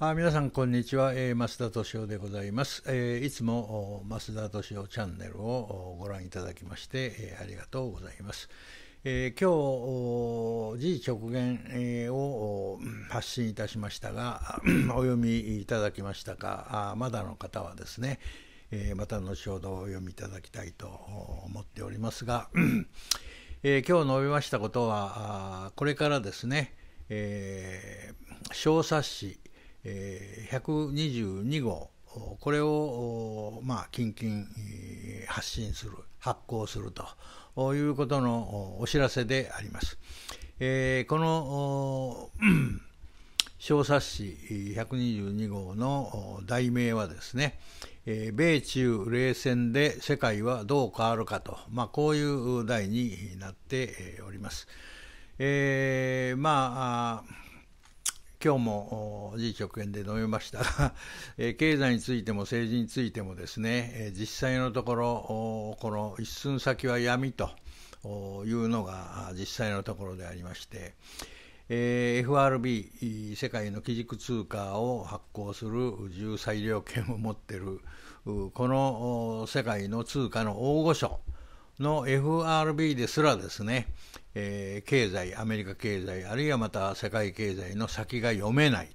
あ皆さんこんにちは、えー、増田敏夫でございます、えー、いつも増田敏夫チャンネルをご覧いただきまして、えー、ありがとうございます、えー、今日時直言を発信いたしましたが お読みいただきましたかあまだの方はですね、えー、また後ほどお読みいただきたいと思っておりますが、えー、今日述べましたことはこれからですね、えー、小冊子え122号、これを、まあ、近々発信する、発行するということのお知らせであります。えこの、小冊子122号の題名はですね、米中冷戦で世界はどう変わるかと、まあ、こういう題になっております。えー、まあ今日もじい極限で述べましたが、え経済についても政治についてもですね、え実際のところこの一寸先は闇というのが実際のところでありまして、えー、FRB 世界の基軸通貨を発行する自由裁量権を持っているこの世界の通貨の大御所の FRB ですらですね、えー、経済、アメリカ経済、あるいはまた世界経済の先が読めない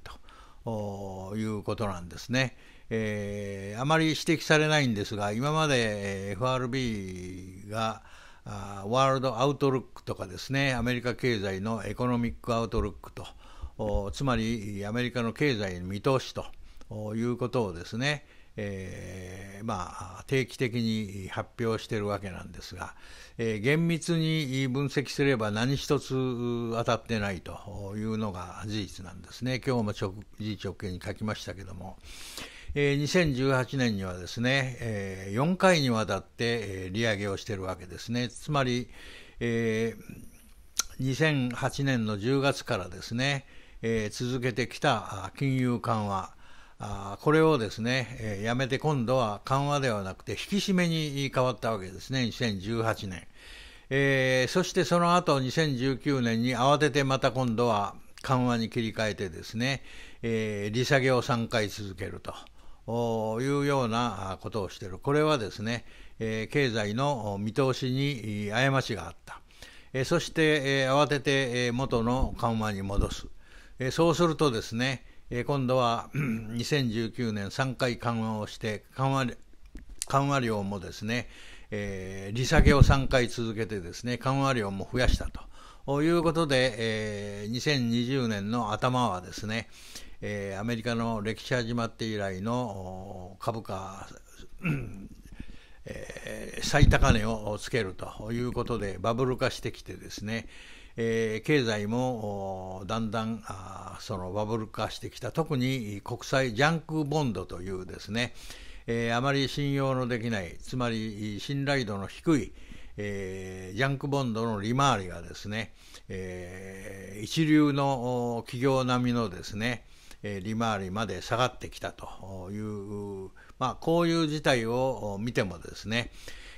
ということなんですね。えー、あまり指摘されないんですが、今まで FRB があワールドアウトルックとかですね、アメリカ経済のエコノミックアウトルックと、つまりアメリカの経済の見通しということをですね、えー、まあ、定期的に発表しているわけなんですが、えー、厳密に分析すれば何一つ当たってないというのが事実なんですね。今日も直時直径に書きましたけれども。えー、2018年にはですね、えー、4回にわたって、え利上げをしているわけですね。つまり、えー、2008年の10月からですね、えー、続けてきた金融緩和、あこれをですね、えー、やめて今度は緩和ではなくて引き締めに変わったわけですね、2018年。えー、そしてその後2019年に慌ててまた今度は緩和に切り替えてですね、えー、利下げを3回続けると。いうようなことをしている。これはですね、えー、経済の見通しに過ちがあった。えそして、え慌てて元の緩和に戻す。えそうするとですね、え今度は2019年3回緩和をして、緩和緩和量もですね、えー、利下げを3回続けてですね、緩和量も増やしたということで、えー、2020年の頭はですね、えー、アメリカの歴史始まって以来の株価、えー、最高値をつけるということで、バブル化してきてですね、えー、経済もだんだんあそのバブル化してきた特に国債ジャンクボンドというですね、えー、あまり信用のできないつまり信頼度の低い、えー、ジャンクボンドの利回りがですね、えー、一流の企業並みのですね、利回りまで下がってきたという、まあ、こういう事態を見てもですね、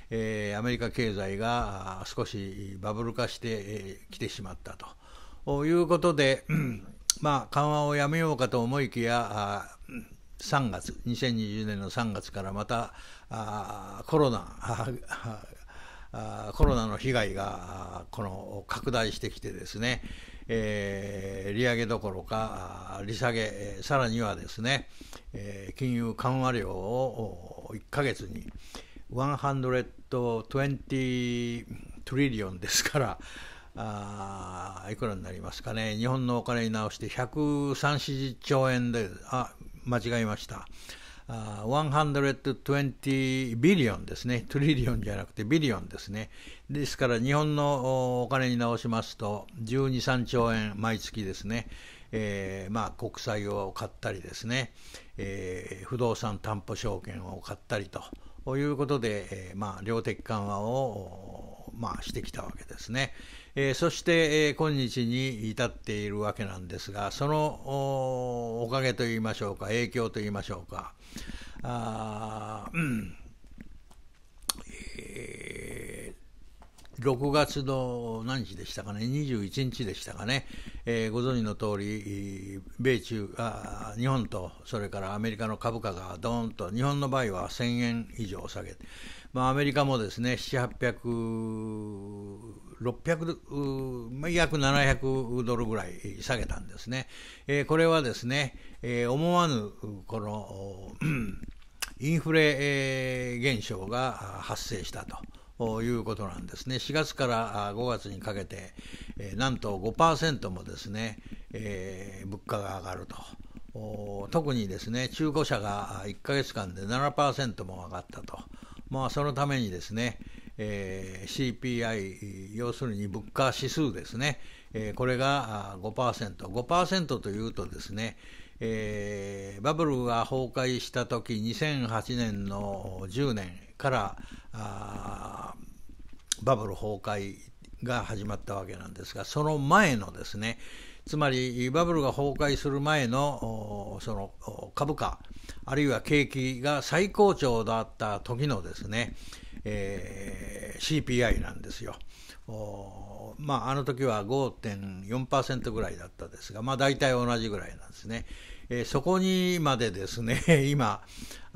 アメリカ経済が少しバブル化してきてしまったということで、まあ、緩和をやめようかと思いきや、3月、2020年の3月からまたコロナ、コロナの被害がこの拡大してきてですね、えー、利上げどころか利下げ、さらにはですね、えー、金融緩和量を1か月に、120トリリオンですから、あいくらになりますかね、日本のお金に直して130兆円で、あ間違えました。120ビリオンですね。トリリオンじゃなくてビリオンですね。ですから日本のお金に直しますと12、3兆円毎月ですね。えー、まあ国債を買ったりですね、えー、不動産担保証券を買ったりとということで、えー、まあ、量的緩和を、まあ、してきたわけですね。えー、そして、えー、今日に至っているわけなんですが、そのおかげといいましょうか、影響といいましょうか、あうん、えー6月の何日でしたかね、21日でしたかね、えー、ご存知の通り、米中あ、日本とそれからアメリカの株価がどーんと、日本の場合は1000円以上下げて、まあ、アメリカもですね、7、800、600、約700ドルぐらい下げたんですね。えー、これはですね、えー、思わぬこのインフレ現象が発生したと。いうことなんですね。4月から5月にかけて、えなんと5%もですね、えー、物価が上がると。特にですね、中古車が1ヶ月間で7%も上がったと。まあ、そのためにですね、えー、CPI、要するに物価指数ですね、えこれが5%、5%というとですね、えー、バブルが崩壊したとき、2008年の10年、からあバブル崩壊が始まったわけなんですがその前のですねつまりバブルが崩壊する前のその株価あるいは景気が最高潮だった時のですね、えー、CPI なんですよ。まあ、あの時は5.4%ぐらいだったですが、まあ、大体同じぐらいなんですね。えー、そこにまでですね、今、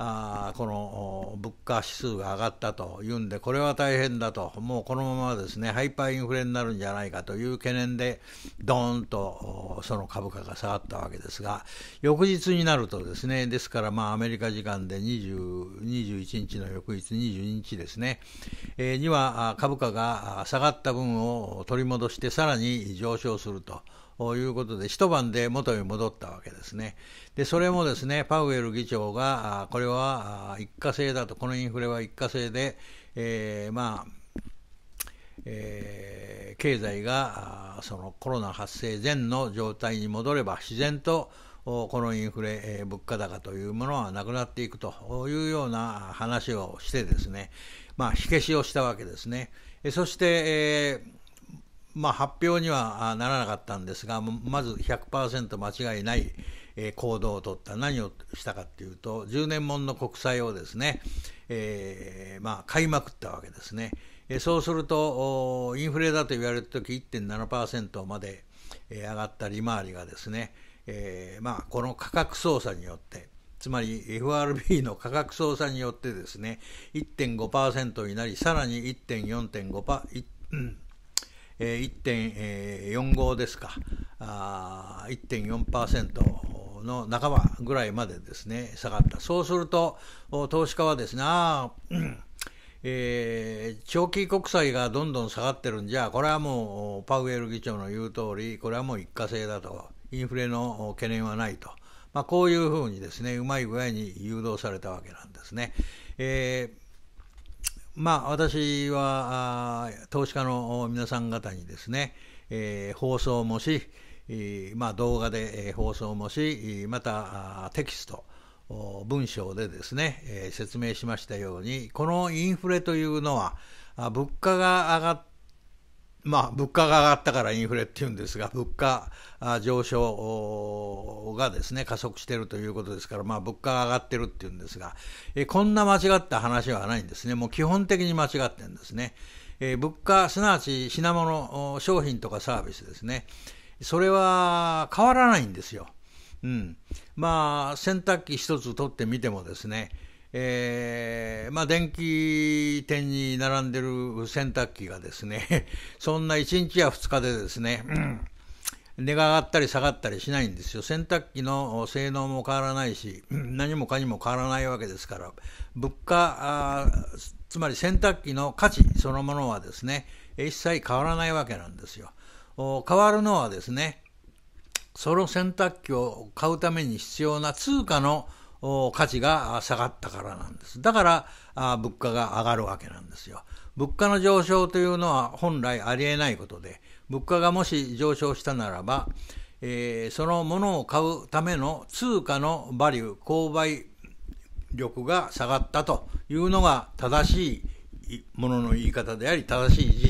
あこの物価指数が上がったというんで、これは大変だと、もうこのままですね、ハイパーインフレになるんじゃないかという懸念で、どーンとその株価が下がったわけですが、翌日になるとですね、ですからまあアメリカ時間で20 21日の翌日、22日ですね、えー、には株価が下がった分を取り戻して、さらに上昇すると。いうことで一晩で元に戻ったわけですね。でそれもですねパウエル議長が、これは一過性だと、このインフレは一過性で、えー、まあ、えー、経済がそのコロナ発生前の状態に戻れば自然とこのインフレ、えー、物価高というものはなくなっていくというような話をしてですね、まあ、火消しをしたわけですね。えそして、えーまあ、発表にはならなかったんですが、まず100%間違いない、え行動をとった何をしたかっていうと10年もんの国債をですね、えー、まあ、買いまくったわけですね、えそうするとインフレだと言われる時1.7%まで、え上がった利回りがですね、えー、まあ、この価格操作によってつまり FRB の価格操作によってですね1.5%になりさらに1.4.5%パ1.45ですか、1.4%の半ばぐらいまでですね、下がった。そうすると、投資家はですね、ああ、えー、長期国債がどんどん下がってるんじゃ、これはもうパウエル議長の言う通り、これはもう一過性だと、インフレの懸念はないと、まあ、こういうふうにですね、うまい具合に誘導されたわけなんですね。えーまあ、私は投資家の皆さん方にですね、えー、放送もし、まあ、動画で放送もしまたテキスト文章でですね説明しましたようにこのインフレというのは物価が上がっまあ、物価が上がったからインフレっていうんですが、物価上昇がですね、加速しているということですから、まあ、物価が上がってるっていうんですが、えこんな間違った話はないんですね。もう基本的に間違ってるんですね。え物価、すなわち品物、商品とかサービスですね。それは変わらないんですよ。うん。まあ、洗濯機一つ取ってみてもですね、えー、まあ、電気店に並んでる洗濯機がですね、そんな1日や2日でですね、うん値が上がったり下がったりしないんですよ。洗濯機の性能も変わらないし、何もかにも変わらないわけですから、物価、つまり洗濯機の価値そのものはですね、一切変わらないわけなんですよ。変わるのはですね、その洗濯機を買うために必要な通貨の価値が下がったからなんです。だから物価が上がるわけなんですよ。物価の上昇というのは本来ありえないことで、物価がもし上昇したならば、えー、そのものを買うための通貨のバリュー、購買力が下がったというのが正しいものの言い方であり、正しい事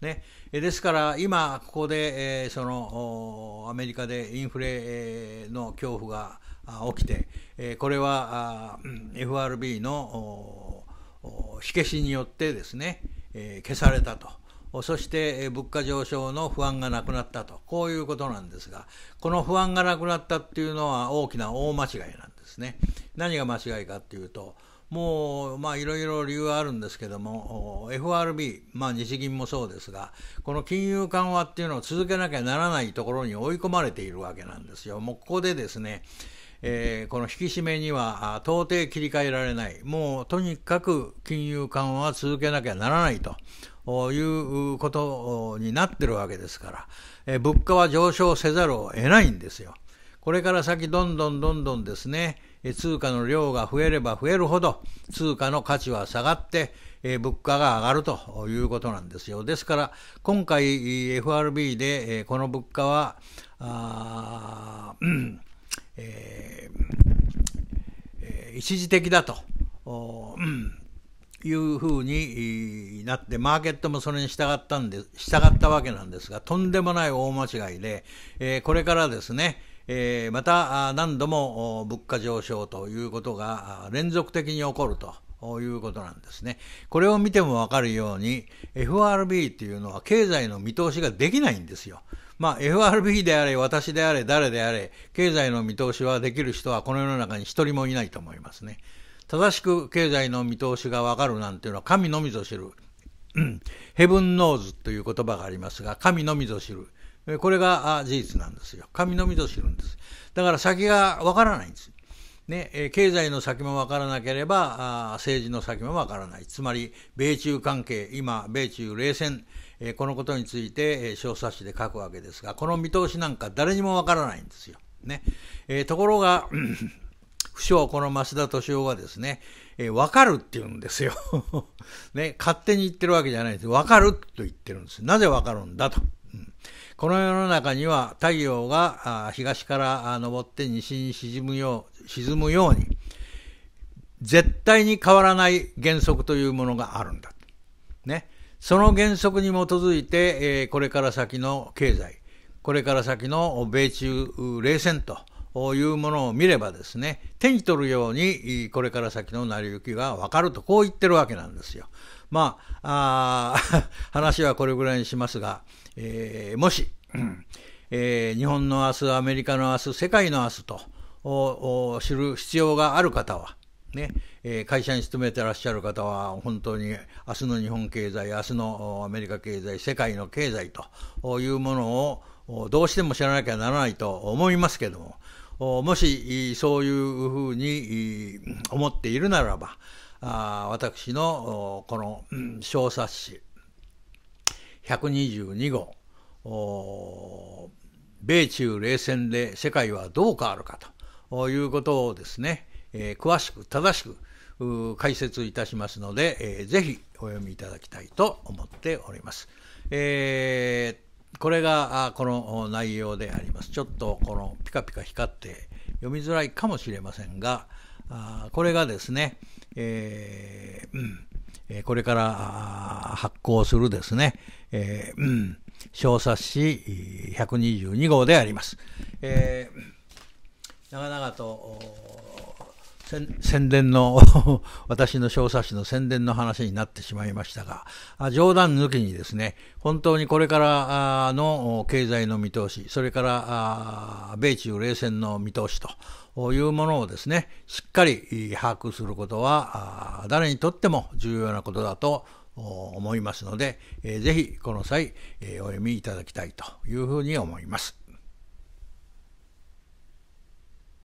ね、ですから今、ここで、えそのアメリカでインフレの恐怖が起きて、えこれは FRB の火消しによってですね、え消されたと。そして物価上昇の不安がなくなったと、こういうことなんですが、この不安がなくなったっていうのは大きな大間違いなんですね。何が間違いかっていうと、もう、まあ、いろいろ理由はあるんですけども、FRB、まあ、日銀もそうですが、この金融緩和っていうのを続けなきゃならないところに追い込まれているわけなんですよ。もうここでですね、えー、この引き締めには到底切り替えられない、もうとにかく金融緩和は続けなきゃならないと。いうことになってるわけですから、えー、物価は上昇せざるを得ないんですよ。これから先どんどんどんどんですね、通貨の量が増えれば増えるほど、通貨の価値は下がって、え物価が上がるということなんですよ。ですから、今回 FRB で、えこの物価は、あうん、えー、一時的だと、うん、いうふうになって、マーケットもそれに従ったんで、従ったわけなんですが、とんでもない大間違いで、えこれからですね、えー、また何度も物価上昇ということが連続的に起こると。いうことなんですね。これを見てもわかるように、FRB っていうのは経済の見通しができないんですよ。まあ、FRB であれ、私であれ、誰であれ、経済の見通しはできる人はこの世の中に一人もいないと思いますね。正しく経済の見通しがわかるなんていうのは神のみぞ知る。ヘブンノーズという言葉がありますが、神のみぞ知る。これが事実なんですよ。神のみと知るんです。だから先がわからないんです。ね、経済の先もわからなければ、政治の先もわからない。つまり、米中関係、今、米中冷戦、このことについて小冊子で書くわけですが、この見通しなんか誰にもわからないんですよ。ね。えところが、不詳、この増田敏夫はですね、えわかるって言うんですよ。ね、勝手に言ってるわけじゃないです。わかると言ってるんです。なぜわかるんだと。この世の中には太陽が東から昇って西に沈むよう沈むように、絶対に変わらない原則というものがあるんだ。ね。その原則に基づいて、えー、これから先の経済、これから先の米中冷戦というものを見ればですね、手に取るように、これから先の成り行きがわかると、こう言ってるわけなんですよ。まあ、あ 話はこれぐらいにしますが、えー、もし、えー、日本の明日、アメリカの明日、世界の明日とおお知る必要がある方は、ねえー、会社に勤めてらっしゃる方は、本当に明日の日本経済、明日のアメリカ経済、世界の経済というものをどうしても知らなきゃならないと思いますけども、もしそういうふうに思っているならば、私のこの小冊子、122号、米中冷戦で世界はどう変わるかということをですね、えー、詳しく正しく解説いたしますので、えー、ぜひお読みいただきたいと思っております。えー、これがこの内容であります。ちょっとこのピカピカ光って読みづらいかもしれませんが、あこれがですね、えー、うんえこれから発行するですね、えー、うん、小冊子122号であります。えー長々と宣伝の 私の小冊子の宣伝の話になってしまいましたが、冗談抜きにですね、本当にこれからの経済の見通し、それから米中冷戦の見通しというものをですね、しっかり把握することは、誰にとっても重要なことだと思いますので、ぜひこの際、お読みいただきたいというふうに思います。